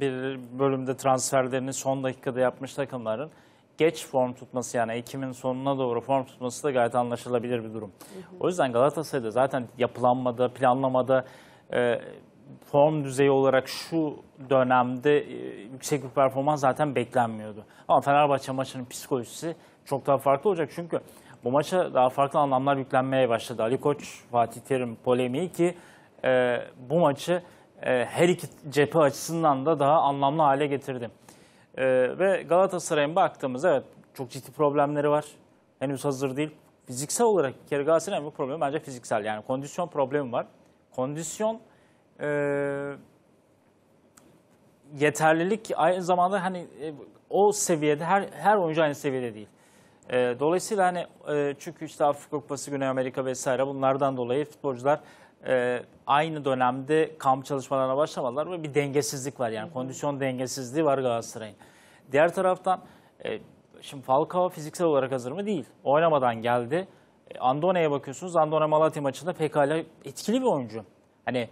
bir bölümde transferlerini son dakikada yapmış takımların geç form tutması yani Ekim'in sonuna doğru form tutması da gayet anlaşılabilir bir durum. Hı hı. O yüzden Galatasaray'da zaten yapılanmada, planlamada e, form düzeyi olarak şu dönemde e, yüksek bir performans zaten beklenmiyordu. Ama Fenerbahçe maçının psikolojisi çok daha farklı olacak çünkü bu maça daha farklı anlamlar yüklenmeye başladı. Ali Koç, Fatih Terim polemiği ki e, bu maçı e, her iki cephe açısından da daha anlamlı hale getirdi. E, ve Galatasaray'ın baktığımız evet çok ciddi problemleri var. Henüz hazır değil. Fiziksel olarak bir kere Galatasaray'ın bu problemi bence fiziksel. Yani kondisyon problemi var. Kondisyon e, yeterlilik aynı zamanda hani e, o seviyede her her oyuncu aynı seviyede değil. E, dolayısıyla hani e, çünkü işte Afrika Kupası, Güney Amerika vesaire bunlardan dolayı futbolcular e, aynı dönemde kamp çalışmalarına başlamadılar ve bir dengesizlik var. Yani hı hı. kondisyon dengesizliği var Galatasaray'ın. Diğer taraftan e, şimdi Falcao fiziksel olarak hazır mı? Değil. Oynamadan geldi. E, Andone'ye bakıyorsunuz. Andone Malatya maçında pekala etkili bir oyuncu. Hani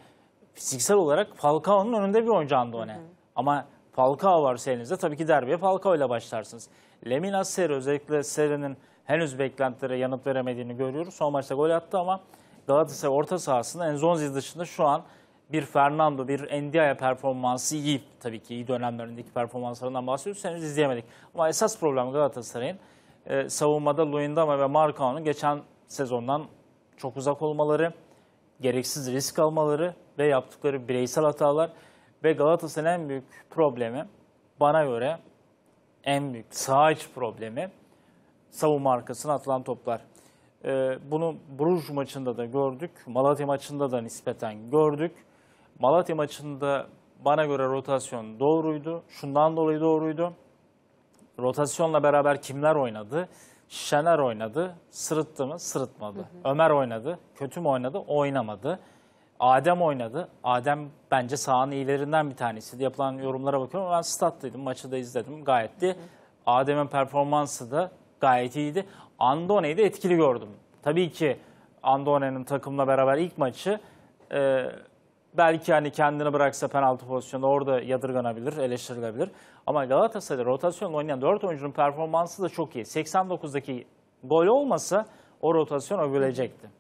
fiziksel olarak Falcao'nun önünde bir oyuncu Andone. Hı hı. Ama Falcao varsa elinizde tabii ki derbiye Falcao ile başlarsınız. Lemina Seri özellikle Seri'nin henüz beklentilere yanıt veremediğini görüyoruz. Son maçta gol attı ama Galatasaray orta sahasında Enzonzi dışında şu an bir Fernando, bir Ndiaye performansı iyi. Tabii ki iyi dönemlerindeki performanslarından bahsediyoruz. Henüz izleyemedik. Ama esas problem Galatasaray'ın e, savunmada Luyendama ve Marcao'nun geçen sezondan çok uzak olmaları, gereksiz risk almaları ve yaptıkları bireysel hatalar ve Galatasaray'ın en büyük problemi bana göre en büyük sağ iç problemi savunma arkasına atılan toplar. Ee, bunu Bruj maçında da gördük. Malatya maçında da nispeten gördük. Malatya maçında bana göre rotasyon doğruydu. Şundan dolayı doğruydu. Rotasyonla beraber kimler oynadı? Şener oynadı. Sırıttı mı? Sırıtmadı. Hı hı. Ömer oynadı. Kötü mü oynadı? Oynamadı. Adem oynadı. Adem bence sahanın iyilerinden bir tanesiydi. Yapılan yorumlara bakıyorum. Ben stat'taydım. Maçı da izledim. gayetti. Adem'in performansı da gayet iyiydi. Andone'yi de etkili gördüm. Tabii ki Andone'nin takımla beraber ilk maçı e, belki hani kendini bıraksa penaltı pozisyonunda orada yadırganabilir, eleştirilebilir. Ama Galatasaray'da rotasyonla oynayan 4 oyuncunun performansı da çok iyi. 89'daki gol olmasa o rotasyon övülecekti.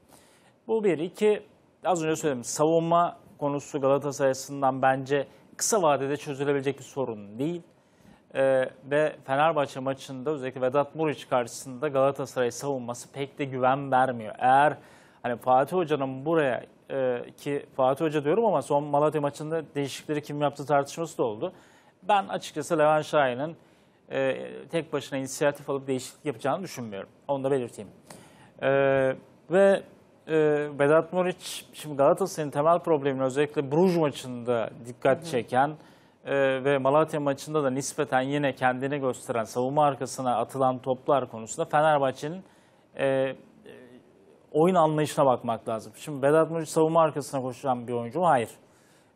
Bu bir. iki az önce söyledim savunma konusu Galatasaray'sından bence kısa vadede çözülebilecek bir sorun değil. Ee, ve Fenerbahçe maçında özellikle Vedat Muriç karşısında Galatasaray savunması pek de güven vermiyor. Eğer hani Fatih Hoca'nın buraya e, ki Fatih Hoca diyorum ama son Malatya maçında değişikleri kim yaptı tartışması da oldu. Ben açıkçası Levent Şahin'in e, tek başına inisiyatif alıp değişiklik yapacağını düşünmüyorum. Onu da belirteyim. E, ve e, Vedat Muriç şimdi Galatasaray'ın temel problemini özellikle Bruj maçında dikkat çeken... Hı hı ee, ve Malatya maçında da nispeten yine kendini gösteren savunma arkasına atılan toplar konusunda Fenerbahçe'nin e, e oyun anlayışına bakmak lazım. Şimdi Vedat Muriç savunma arkasına koşan bir oyuncu mu? Hayır.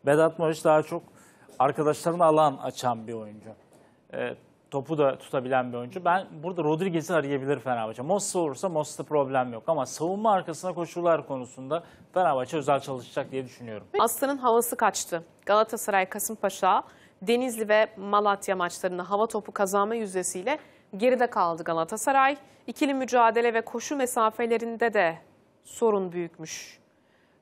Vedat Muriç daha çok arkadaşlarına alan açan bir oyuncu. E, topu da tutabilen bir oyuncu. Ben burada Rodriguez'i arayabilir Fenerbahçe. Mossa olursa Mossa'da problem yok ama savunma arkasına koşular konusunda Fenerbahçe özel çalışacak diye düşünüyorum. Aslan'ın havası kaçtı. Galatasaray, Kasımpaşa, Denizli ve Malatya maçlarında hava topu kazanma yüzdesiyle geride kaldı Galatasaray. İkili mücadele ve koşu mesafelerinde de sorun büyükmüş.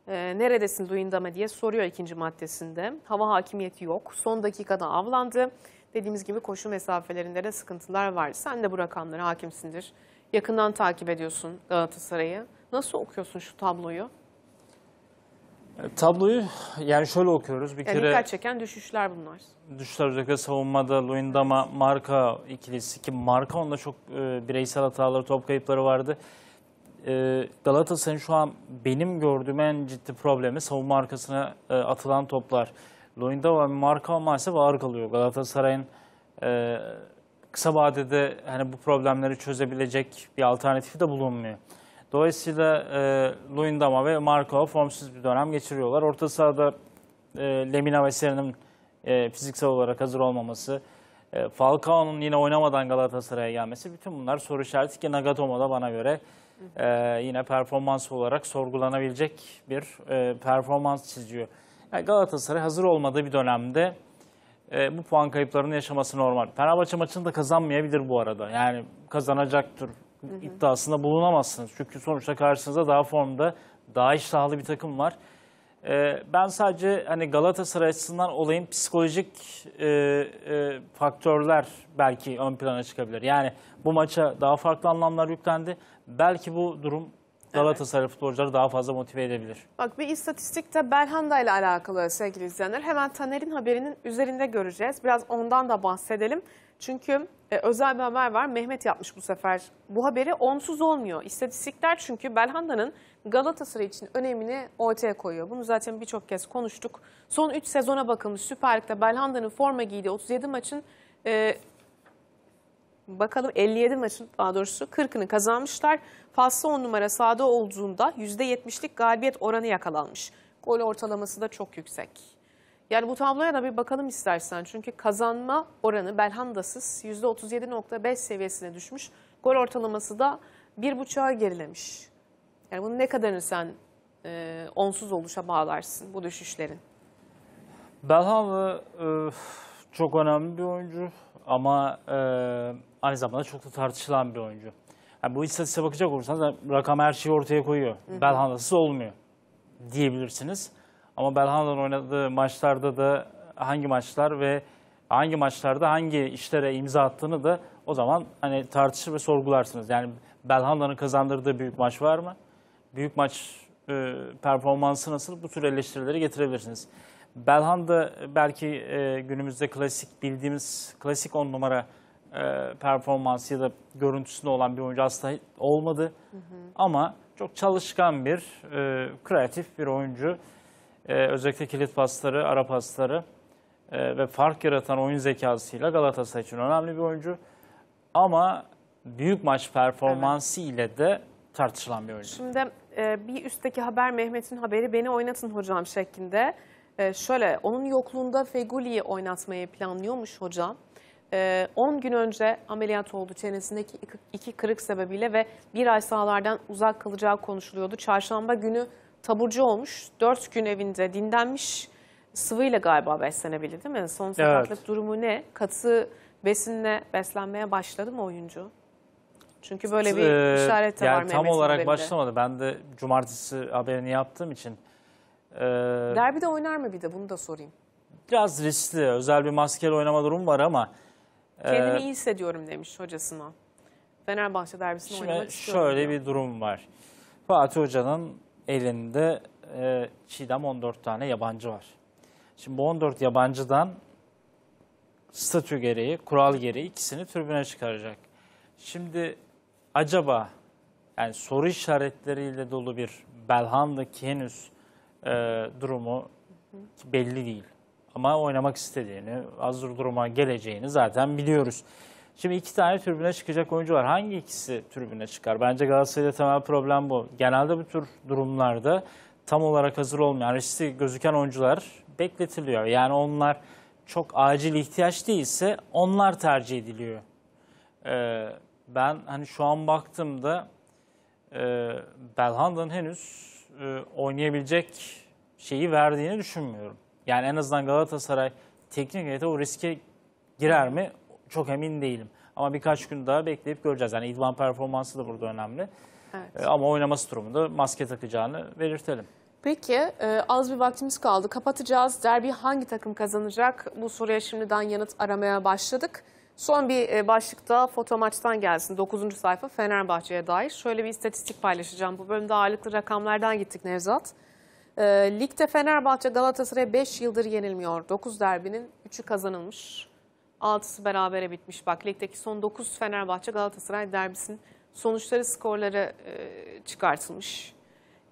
Ee, neredesin Luyendama diye soruyor ikinci maddesinde. Hava hakimiyeti yok. Son dakikada avlandı. Dediğimiz gibi koşu mesafelerinde de sıkıntılar var. Sen de bu rakamlara hakimsindir. Yakından takip ediyorsun Galatasaray'ı. Nasıl okuyorsun şu tabloyu? E, tabloyu yani şöyle okuyoruz. Bir yani kere dikkat çeken düşüşler bunlar. Düşüşler özellikle savunmada Loindama marka ikilisi ki marka onda çok e, bireysel hataları, top kayıpları vardı. E, Galatasaray'ın şu an benim gördüğüm en ciddi problemi savunma arkasına e, atılan toplar. Loindama marka maalesef ağır kalıyor. Galatasaray'ın e, kısa vadede hani bu problemleri çözebilecek bir alternatifi de bulunmuyor. Dolayısıyla e, Luindama ve Markov formsuz bir dönem geçiriyorlar. Orta sahada e, Lemina ve Serin'in e, fiziksel olarak hazır olmaması, e, Falcao'nun yine oynamadan Galatasaray'a gelmesi bütün bunlar soru işareti ki Nagatomo da bana göre e, yine performans olarak sorgulanabilecek bir e, performans çiziyor. Yani Galatasaray hazır olmadığı bir dönemde e, bu puan kayıplarını yaşaması normal. Fenerbahçe maçını da kazanmayabilir bu arada. Yani kazanacaktır hı hı. iddiasında bulunamazsınız. Çünkü sonuçta karşınızda daha formda, daha iştahlı bir takım var. Ee, ben sadece hani Galatasaray açısından olayın psikolojik e, e, faktörler belki ön plana çıkabilir. Yani bu maça daha farklı anlamlar yüklendi. Belki bu durum Galatasaray evet. futbolcuları daha fazla motive edebilir. Bak bir istatistikte de Belhanda ile alakalı sevgili izleyenler. Hemen Taner'in haberinin üzerinde göreceğiz. Biraz ondan da bahsedelim. Çünkü e, özel bir haber var. Mehmet yapmış bu sefer. Bu haberi onsuz olmuyor. İstatistikler çünkü Belhanda'nın Galatasaray için önemini ortaya koyuyor. Bunu zaten birçok kez konuştuk. Son 3 sezona bakılmış Süper Lig'de Belhanda'nın forma giydiği 37 maçın e, bakalım 57 maçın daha doğrusu 40'ını kazanmışlar. Faslı 10 numara sahada olduğunda %70'lik galibiyet oranı yakalanmış. Gol ortalaması da çok yüksek. Yani bu tabloya da bir bakalım istersen. Çünkü kazanma oranı Belhanda'sız %37.5 seviyesine düşmüş. Gol ortalaması da 1.5'a gerilemiş. Yani bunu ne kadarını sen e, onsuz oluşa bağlarsın bu düşüşlerin? Belhanda e, çok önemli bir oyuncu ama e, aynı zamanda çok da tartışılan bir oyuncu. Yani bu istatistiğe bakacak olursanız rakam her şeyi ortaya koyuyor. Belhanda'sız olmuyor diyebilirsiniz. Ama Belhanda'nın oynadığı maçlarda da hangi maçlar ve hangi maçlarda hangi işlere imza attığını da o zaman hani tartışır ve sorgularsınız. Yani Belhanda'nın kazandırdığı büyük maç var mı? Büyük maç e, performansı nasıl? Bu tür eleştirileri getirebilirsiniz. Belhanda belki e, günümüzde klasik bildiğimiz klasik on numara e, performansı ya da görüntüsünde olan bir oyuncu asla olmadı. Hı hı. Ama çok çalışkan bir, e, kreatif bir oyuncu e, özellikle kilit pasları, ara pasları e, ve fark yaratan oyun zekasıyla Galatasaray için önemli bir oyuncu. Ama büyük maç performansı evet. ile de tartışılan bir oyuncu. Şimdi e, bir üstteki haber Mehmet'in haberi beni oynatın hocam şeklinde. E, şöyle onun yokluğunda Feguli'yi oynatmayı planlıyormuş hocam. 10 e, gün önce ameliyat oldu çenesindeki iki kırık sebebiyle ve bir ay sahalardan uzak kalacağı konuşuluyordu. Çarşamba günü taburcu olmuş, dört gün evinde dinlenmiş sıvıyla galiba beslenebilir değil mi? Son sakatlık evet. durumu ne? Katı besinle beslenmeye başladı mı oyuncu? Çünkü böyle bir ee, işaret de yani var. Tam olarak haberinde. başlamadı. Ben de cumartesi haberini yaptığım için. E, Derbide oynar mı bir de bunu da sorayım. Biraz riskli. Özel bir maskeli oynama durumu var ama. E, Kendimi e, iyi hissediyorum demiş hocasına. Fenerbahçe derbisini oynamak istiyorum. Şöyle diyor. bir durum var. Fatih Hoca'nın elinde e, Çiğdem 14 tane yabancı var. Şimdi bu 14 yabancıdan statü gereği, kural gereği ikisini tribüne çıkaracak. Şimdi acaba yani soru işaretleriyle dolu bir Belhanda'ki henüz e, durumu belli değil. Ama oynamak istediğini, hazır duruma geleceğini zaten biliyoruz. Şimdi iki tane tribüne çıkacak oyuncu var. Hangi ikisi tribüne çıkar? Bence Galatasaray'da temel problem bu. Genelde bu tür durumlarda tam olarak hazır olmayan, riskli gözüken oyuncular bekletiliyor. Yani onlar çok acil ihtiyaç değilse onlar tercih ediliyor. Ee, ben hani şu an baktığımda e, Belhanda'nın henüz e, oynayabilecek şeyi verdiğini düşünmüyorum. Yani en azından Galatasaray teknik heyete o riske girer mi? çok emin değilim. Ama birkaç gün daha bekleyip göreceğiz. Yani idman performansı da burada önemli. Evet. Ee, ama oynaması durumunda maske takacağını belirtelim. Peki e, az bir vaktimiz kaldı. Kapatacağız. Derbi hangi takım kazanacak? Bu soruya şimdiden yanıt aramaya başladık. Son bir e, başlıkta foto maçtan gelsin. 9. sayfa Fenerbahçe'ye dair. Şöyle bir istatistik paylaşacağım. Bu bölümde ağırlıklı rakamlardan gittik Nevzat. E, ligde Fenerbahçe Galatasaray 5 yıldır yenilmiyor. 9 derbinin 3'ü kazanılmış. 6'sı berabere bitmiş. Bak ligdeki son 9 Fenerbahçe Galatasaray derbisinin sonuçları skorları e, çıkartılmış.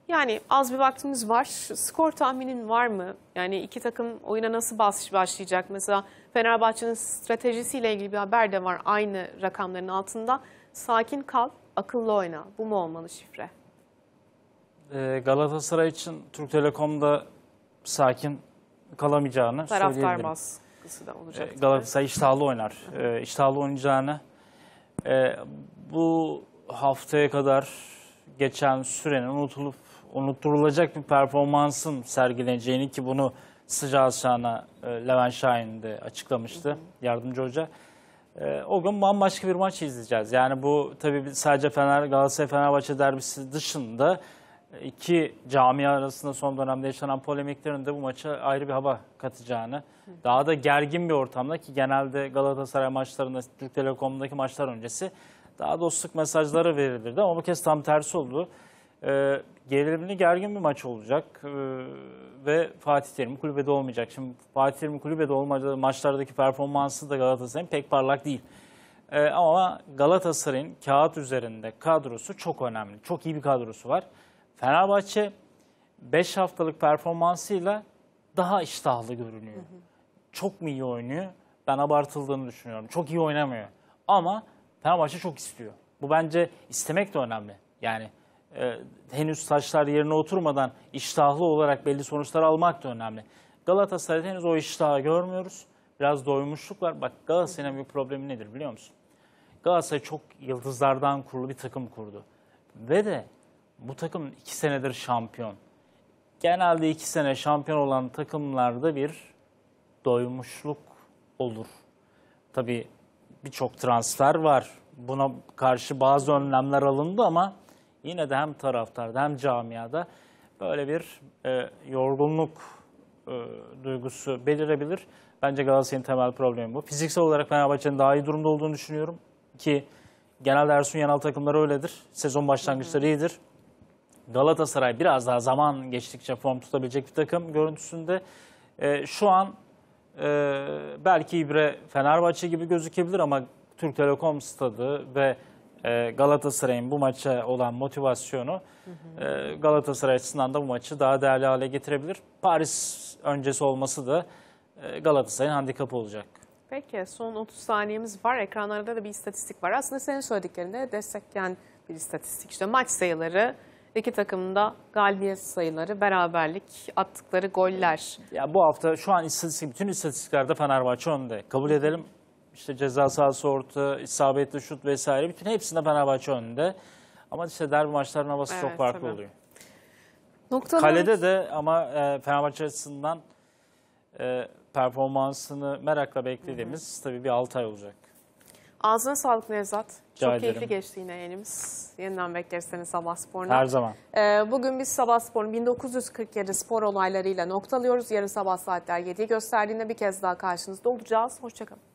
Yani az bir vaktimiz var. Skor tahminin var mı? Yani iki takım oyuna nasıl başlayacak? Mesela Fenerbahçe'nin stratejisiyle ilgili bir haber de var aynı rakamların altında. Sakin kal, akıllı oyna. Bu mu olmalı şifre? E, Galatasaray için Türk Telekom'da sakin kalamayacağını Taraftar söyleyebilirim. Bas katkısı da ee, olacak. Galatasaray iştahlı oynar. E, iştahlı oynayacağını e, bu haftaya kadar geçen sürenin unutulup unutturulacak bir performansın sergileneceğini ki bunu sıcağı sağına e, Levent Şahin de açıklamıştı hı hı. yardımcı hoca. E, o gün bambaşka bir maç izleyeceğiz. Yani bu tabii sadece Fener Galatasaray Fenerbahçe derbisi dışında iki cami arasında son dönemde yaşanan polemiklerin de bu maça ayrı bir hava katacağını, daha da gergin bir ortamda ki genelde Galatasaray maçlarında, Türk Telekom'daki maçlar öncesi daha dostluk mesajları verilirdi ama bu kez tam tersi oldu. Ee, gerilimli gergin bir maç olacak ee, ve Fatih Terim kulübede olmayacak. Şimdi Fatih Terim kulübede olmadığı maçlardaki performansı da Galatasaray'ın pek parlak değil. Ee, ama Galatasaray'ın kağıt üzerinde kadrosu çok önemli. Çok iyi bir kadrosu var. Fenerbahçe 5 haftalık performansıyla daha iştahlı görünüyor. Hı hı. Çok mu iyi oynuyor? Ben abartıldığını düşünüyorum. Çok iyi oynamıyor. Ama Fenerbahçe çok istiyor. Bu bence istemek de önemli. Yani e, henüz taşlar yerine oturmadan iştahlı olarak belli sonuçlar almak da önemli. Galatasaray'da henüz o iştahı görmüyoruz. Biraz doymuşluk var. Bak Galatasaray'ın bir problemi nedir biliyor musun? Galatasaray çok yıldızlardan kurulu bir takım kurdu. Ve de bu takım iki senedir şampiyon. Genelde iki sene şampiyon olan takımlarda bir doymuşluk olur. Tabii birçok transfer var. Buna karşı bazı önlemler alındı ama yine de hem taraftarda hem camiada böyle bir e, yorgunluk e, duygusu belirebilir. Bence Galatasaray'ın temel problemi bu. Fiziksel olarak Fenerbahçe'nin daha iyi durumda olduğunu düşünüyorum ki genelde Ersun Yanal takımları öyledir. Sezon başlangıçları iyidir. Galatasaray biraz daha zaman geçtikçe form tutabilecek bir takım görüntüsünde. E, şu an e, belki İbre Fenerbahçe gibi gözükebilir ama Türk Telekom stadı ve e, Galatasaray'ın bu maça olan motivasyonu hı hı. E, Galatasaray açısından da bu maçı daha değerli hale getirebilir. Paris öncesi olması da e, Galatasaray'ın handikapı olacak. Peki son 30 saniyemiz var. Ekranlarda da bir istatistik var. Aslında senin söylediklerinde destekleyen bir istatistik. İşte maç sayıları İki takım da galibiyet sayıları, beraberlik, attıkları goller. Ya bu hafta şu an istatistik, bütün istatistiklerde Fenerbahçe önde. Kabul edelim işte ceza sahası orta, isabetli şut vesaire bütün hepsinde Fenerbahçe önde. Ama işte derbi maçlarının havası evet, çok farklı tabii. oluyor. Noktalar... Kalede de ama e, Fenerbahçe açısından e, performansını merakla beklediğimiz hı hı. tabii bir 6 ay olacak. Ağzına sağlık Nevzat. Çok ederim. keyifli geçti yine yayınımız. Yeniden bekleriz seni Sabah Spor'una. Her zaman. Ee, bugün biz Sabah Spor'un 1947 spor olaylarıyla noktalıyoruz. Yarın sabah saatler 7'yi gösterdiğinde bir kez daha karşınızda olacağız. Hoşçakalın.